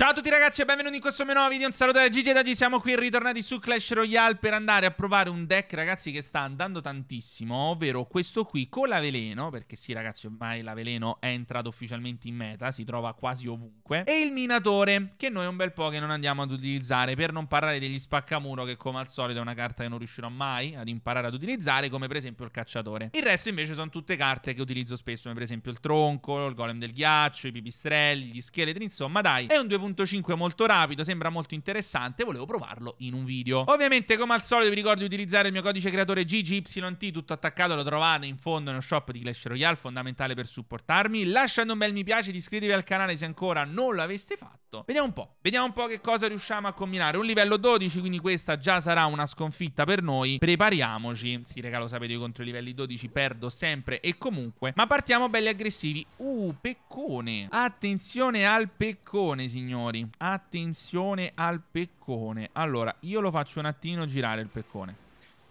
Ciao a tutti ragazzi e benvenuti in questo mio nuovo video, un saluto da Gigi e da Gigi, siamo qui ritornati su Clash Royale per andare a provare un deck ragazzi che sta andando tantissimo, ovvero questo qui con la veleno, perché sì ragazzi ormai la veleno è entrato ufficialmente in meta, si trova quasi ovunque, e il minatore che noi un bel po' che non andiamo ad utilizzare, per non parlare degli spaccamuro che come al solito è una carta che non riuscirò mai ad imparare ad utilizzare, come per esempio il cacciatore. Il resto invece sono tutte carte che utilizzo spesso, come per esempio il tronco, il golem del ghiaccio, i pipistrelli, gli scheletri, insomma dai, è un 2.0 1.5 molto rapido, sembra molto interessante, volevo provarlo in un video. Ovviamente come al solito vi ricordo di utilizzare il mio codice creatore GGYT, tutto attaccato, lo trovate in fondo nello shop di Clash Royale, fondamentale per supportarmi. Lasciate un bel mi piace, iscrivetevi al canale se ancora non l'aveste fatto. Vediamo un po', vediamo un po' che cosa riusciamo a combinare. Un livello 12, quindi questa già sarà una sconfitta per noi. Prepariamoci, si regalo sapete io contro i livelli 12 perdo sempre e comunque, ma partiamo belli aggressivi. Uh, peccone, attenzione al peccone signore signori, attenzione al peccone. Allora, io lo faccio un attimo girare il peccone.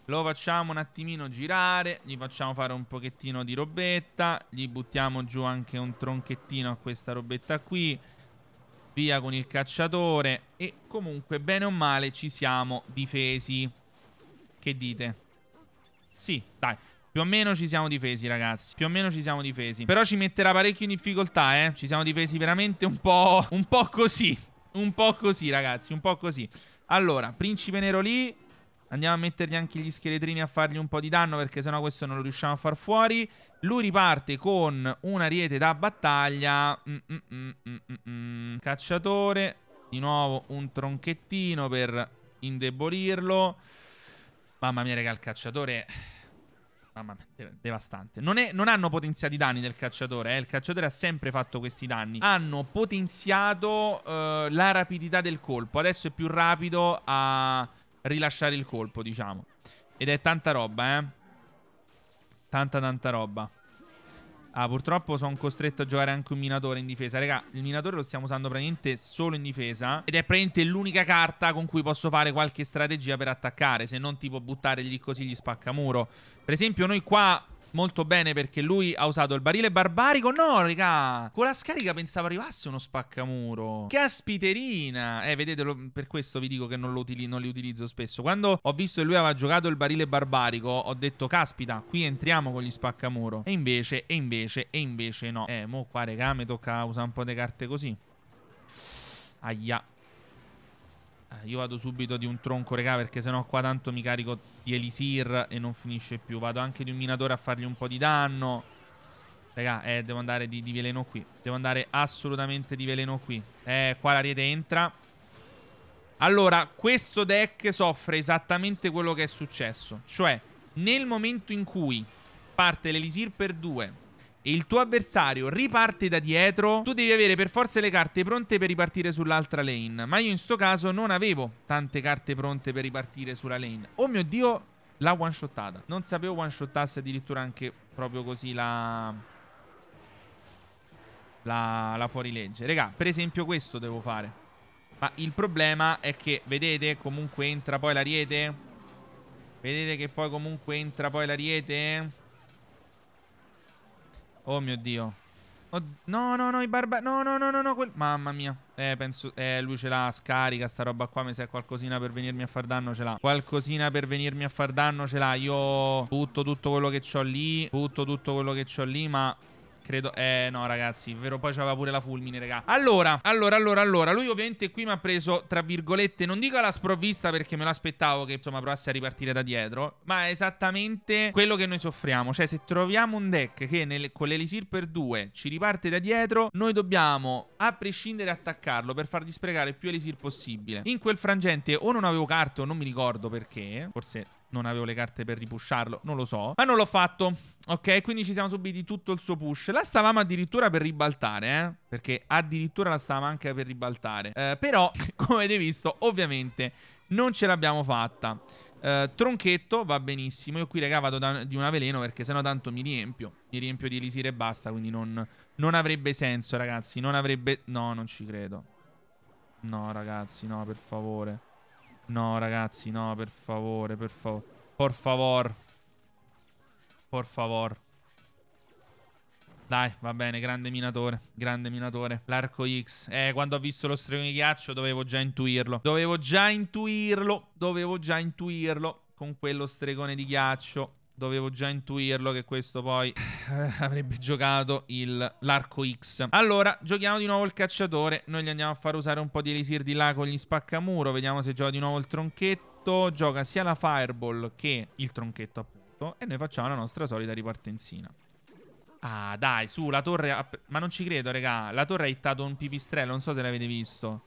Lo facciamo un attimino girare, gli facciamo fare un pochettino di robetta, gli buttiamo giù anche un tronchettino a questa robetta qui, via con il cacciatore e comunque bene o male ci siamo difesi. Che dite? Sì, dai, più o meno ci siamo difesi, ragazzi. Più o meno ci siamo difesi. Però ci metterà parecchio in difficoltà, eh. Ci siamo difesi veramente un po'... Un po' così. Un po' così, ragazzi. Un po' così. Allora, principe nero lì. Andiamo a mettergli anche gli scheletrini a fargli un po' di danno perché sennò questo non lo riusciamo a far fuori. Lui riparte con una riete da battaglia. Mm -mm -mm, mm, mm, mm. Cacciatore. Di nuovo un tronchettino per indebolirlo. Mamma mia, raga, il cacciatore Mamma mia, de- devastante. Non, è, non, hanno potenziato i danni del cacciatore. Eh. Il cacciatore ha sempre fatto questi danni. Hanno potenziato eh, la rapidità del colpo. Adesso è più rapido a rilasciare il colpo, diciamo. Ed è tanta roba, eh. Tanta, tanta roba. Ah, purtroppo sono costretto a giocare anche un minatore in difesa. Raga, il minatore lo stiamo usando praticamente solo in difesa. Ed è praticamente l'unica carta con cui posso fare qualche strategia per attaccare. Se non tipo buttare lì così gli spaccamuro. Per esempio, noi qua molto bene perché lui ha usato il barile barbarico. No, raga, con la scarica pensavo arrivasse uno spaccamuro. Caspiterina! Eh, vedete, lo, per questo vi dico che non, utili, non, li utilizzo spesso. Quando ho visto che lui aveva giocato il barile barbarico, ho detto, caspita, qui entriamo con gli spaccamuro. E invece, e invece, e invece no. Eh, mo qua, raga, mi tocca usare un po' di carte così. Aia. Eh, io vado subito di un tronco, regà, perché sennò qua tanto mi carico di elisir e non finisce più. Vado anche di un minatore a fargli un po' di danno. Regà, eh, devo andare di, di veleno qui. Devo andare assolutamente di veleno qui. Eh, qua la rete entra. Allora, questo deck soffre esattamente quello che è successo. Cioè, nel momento in cui parte l'elisir per due e il tuo avversario riparte da dietro, tu devi avere per forza le carte pronte per ripartire sull'altra lane. Ma io in sto caso non avevo tante carte pronte per ripartire sulla lane. Oh mio Dio, l'ha one-shottata. Non sapevo one-shottasse addirittura anche proprio così la... La, la fuorilegge Regà, per esempio questo devo fare Ma il problema è che, vedete, comunque entra poi l'ariete Vedete che poi comunque entra poi l'ariete Oh mio Dio. Oh, no, no, no, i barba... No, no, no, no, no, quel... Mamma mia. Eh, penso... Eh, lui ce l'ha, scarica sta roba qua. Mi sa qualcosina per venirmi a far danno ce l'ha. Qualcosina per venirmi a far danno ce l'ha. Io butto tutto quello che ho lì. Butto tutto quello che ho lì, ma... Credo... Eh, no, ragazzi, vero, poi c'aveva pure la fulmine, raga. Allora, allora, allora, allora, lui ovviamente qui mi ha preso, tra virgolette, non dico alla sprovvista perché me l'aspettavo che, insomma, provasse a ripartire da dietro, ma è esattamente quello che noi soffriamo. Cioè, se troviamo un deck che nel, con l'Elisir per due ci riparte da dietro, noi dobbiamo, a prescindere, attaccarlo per fargli sprecare più Elisir possibile. In quel frangente o non avevo carte o non mi ricordo perché, forse non avevo le carte per ripusharlo, non lo so. Ma non l'ho fatto. Ok, quindi ci siamo subiti tutto il suo push. La stavamo addirittura per ribaltare, eh? Perché addirittura la stavamo anche per ribaltare. Eh, però, come avete visto, ovviamente non ce l'abbiamo fatta. Eh, tronchetto va benissimo. Io qui, raga, vado da, di una veleno perché sennò tanto mi riempio. Mi riempio di elisire e basta, quindi non, non avrebbe senso, ragazzi. Non avrebbe... No, non ci credo. No, ragazzi, no, per favore. No, ragazzi, no, per favore, per favore. Por favor. Por favor. Dai, va bene, grande minatore, grande minatore. L'arco X. Eh, quando ho visto lo stregone di ghiaccio dovevo già intuirlo. Dovevo già intuirlo, dovevo già intuirlo con quello stregone di ghiaccio dovevo già intuirlo che questo poi eh, avrebbe giocato il, l'arco X. Allora, giochiamo di nuovo il cacciatore. Noi gli andiamo a far usare un po' di elisir di là con gli spaccamuro. Vediamo se gioca di nuovo il tronchetto. Gioca sia la fireball che il tronchetto, appunto. E noi facciamo la nostra solita ripartenzina. Ah, dai, su, la torre... Ha... Ma non ci credo, raga. La torre ha hittato un pipistrello. Non so se l'avete visto.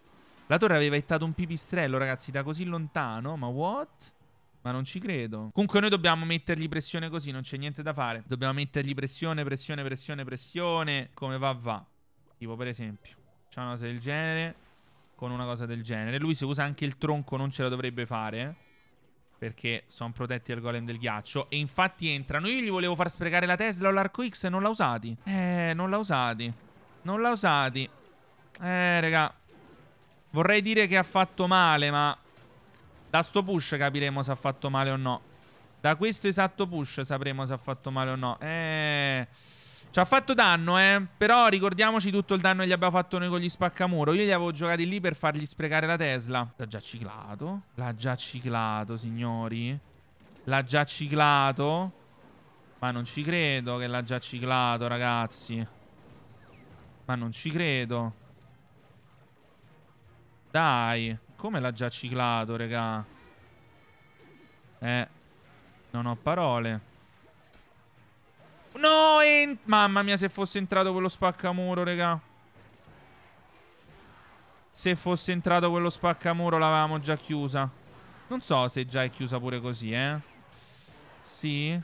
La torre aveva hittato un pipistrello, ragazzi, da così lontano. Ma what? Ma non ci credo. Comunque noi dobbiamo mettergli pressione così, non c'è niente da fare. Dobbiamo mettergli pressione, pressione, pressione, pressione. Come va, va. Tipo, per esempio, c'è una cosa del genere con una cosa del genere. Lui se usa anche il tronco non ce la dovrebbe fare. Perché sono protetti dal golem del ghiaccio. E infatti entrano. Io gli volevo far sprecare la Tesla o l'arco X e non l'ha usati. Eh, non l'ha usati. Non l'ha usati. Eh, raga. Vorrei dire che ha fatto male, ma... Da sto push capiremo se ha fatto male o no. Da questo esatto push sapremo se ha fatto male o no. Eh... Ci ha fatto danno, eh. Però ricordiamoci tutto il danno che gli abbiamo fatto noi con gli spaccamuro. Io li avevo giocati lì per fargli sprecare la Tesla. L'ha già ciclato. L'ha già ciclato, signori. L'ha già ciclato. Ma non ci credo che l'ha già ciclato, ragazzi. Ma non ci credo. Dai, come l'ha già ciclato, regà? Eh, non ho parole. No, mamma mia, se fosse entrato quello spaccamuro, regà. Se fosse entrato quello spaccamuro l'avevamo già chiusa. Non so se già è chiusa pure così, eh. Sì.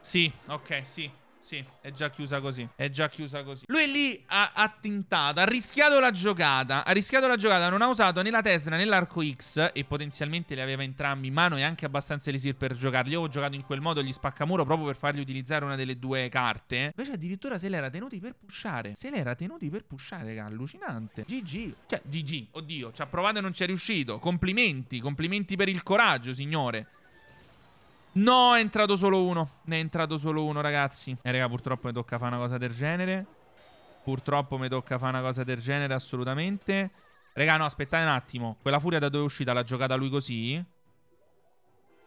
Sì, ok, sì. Sì, è già chiusa così. È già chiusa così. Lui lì ha, ha tintato, ha rischiato la giocata. Ha rischiato la giocata, non ha usato né la Tesla né l'arco X. E potenzialmente li aveva entrambi in mano e anche abbastanza elisir per giocarli. Io ho giocato in quel modo gli spaccamuro proprio per fargli utilizzare una delle due carte. Invece addirittura se l'era tenuti per pushare. Se l'era tenuti per pushare, raga, allucinante. GG. Cioè, GG. Oddio, ci ha provato e non ci è riuscito. Complimenti, complimenti per il coraggio, signore. No, è entrato solo uno. Ne è entrato solo uno, ragazzi. E, eh, raga, purtroppo mi tocca fare una cosa del genere. Purtroppo mi tocca fare una cosa del genere, assolutamente. Raga, no, aspettate un attimo. Quella furia da dove è uscita? L'ha giocata lui così?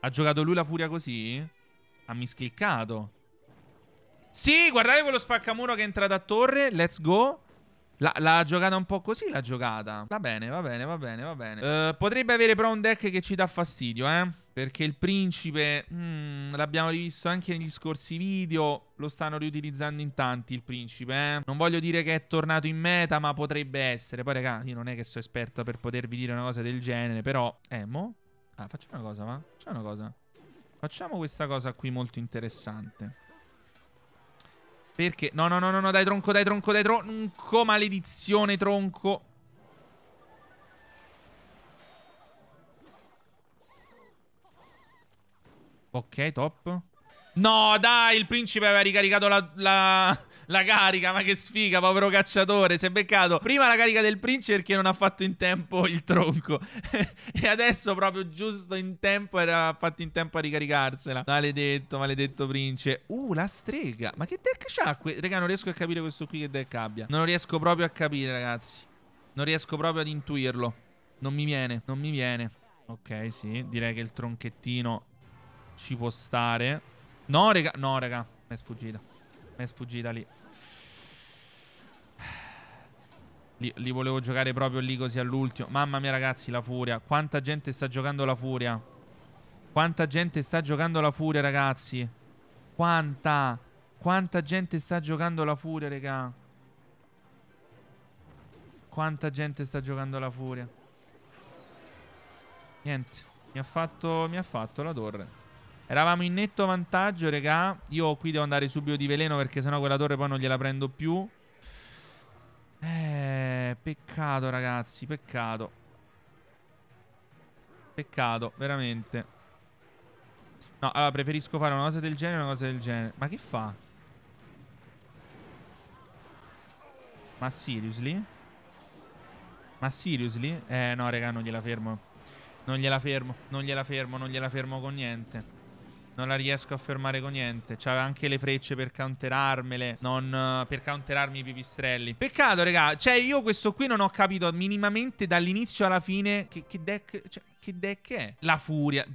Ha giocato lui la furia così? Ha miscliccato. Sì, guardate quello spaccamuro che è entrato a torre. Let's go. L'ha giocata un po' così, l'ha giocata. Va bene, va bene, va bene, va bene. Uh, potrebbe avere però un deck che ci dà fastidio, eh. Perché il principe, mm, l'abbiamo rivisto anche negli scorsi video, lo stanno riutilizzando in tanti il principe, eh? Non voglio dire che è tornato in meta, ma potrebbe essere. Poi, raga, io non è che sono esperto per potervi dire una cosa del genere, però... Eh, mo? Ah, facciamo una cosa, va? Facciamo una cosa. Facciamo questa cosa qui molto interessante. Perché? No, no, no, no, no, dai tronco, dai tronco, dai tronco, maledizione tronco. Ok, top. No, dai, il principe aveva ricaricato la, la, la, carica. Ma che sfiga, povero cacciatore. Si è beccato prima la carica del principe perché non ha fatto in tempo il tronco. e adesso, proprio giusto in tempo, era fatto in tempo a ricaricarsela. Maledetto, maledetto principe. Uh, la strega. Ma che deck c'ha? Raga, non riesco a capire questo qui che deck abbia. Non riesco proprio a capire, ragazzi. Non riesco proprio ad intuirlo. Non mi viene, non mi viene. Ok, sì, direi che il tronchettino ci può stare. No, raga. No, raga. Mi è sfuggita. Mi è sfuggita lì. Li, li, volevo giocare proprio lì così all'ultimo. Mamma mia, ragazzi, la furia. Quanta gente sta giocando la furia. Quanta gente sta giocando la furia, ragazzi. Quanta. Quanta gente sta giocando la furia, raga. Quanta gente sta giocando la furia. Niente. Mi ha fatto, mi ha fatto la torre. Eravamo in netto vantaggio, regà. Io qui devo andare subito di veleno perché sennò quella torre poi non gliela prendo più. Eh, peccato ragazzi, peccato. Peccato, veramente. No, allora preferisco fare una cosa del genere o una cosa del genere. Ma che fa? Ma seriously? Ma seriously? Eh no, regà, non gliela fermo. Non gliela fermo, non gliela fermo, non gliela fermo con niente. Non la riesco a fermare con niente. C'aveva anche le frecce per counterarmele. Non per counterarmi i pipistrelli. Peccato, raga. Cioè, io questo qui non ho capito minimamente dall'inizio alla fine. Che, che deck. Cioè, che deck è? La furia.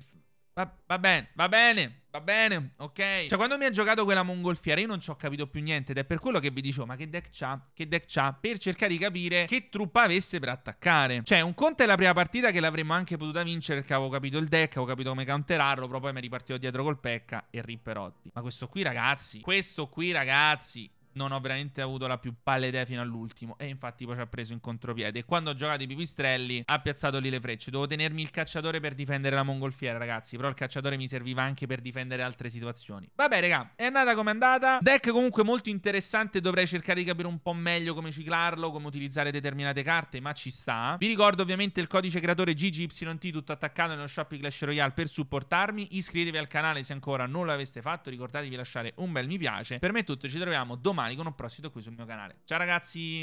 Va, va bene, va bene. Va bene, ok. Cioè, quando mi ha giocato quella mongolfiera, io non ci ho capito più niente. Ed è per quello che vi dicevo: ma che deck c'ha? Che deck c'ha? Per cercare di capire che truppa avesse per attaccare. Cioè, un conto è la prima partita che l'avremmo anche potuta vincere perché avevo capito il deck, avevo capito come counterarlo. Però poi mi è ripartito dietro col Pecca e Ripperotti. Ma questo qui, ragazzi, questo qui, ragazzi, non ho veramente avuto la più palla idea fino all'ultimo. E infatti poi ci ha preso in contropiede. E quando ho giocato i pipistrelli, ha piazzato lì le frecce. Devo tenermi il cacciatore per difendere la mongolfiera, ragazzi. Però il cacciatore mi serviva anche per difendere altre situazioni. Vabbè, raga, è andata come è andata. Deck comunque molto interessante. Dovrei cercare di capire un po' meglio come ciclarlo, come utilizzare determinate carte, ma ci sta. Vi ricordo ovviamente il codice creatore GGYT tutto attaccato nello shopping Clash Royale per supportarmi. Iscrivetevi al canale se ancora non l'aveste fatto. Ricordatevi di lasciare un bel mi piace. Per me è tutto, ci troviamo domani domani con un prossimo qui sul mio canale. Ciao ragazzi!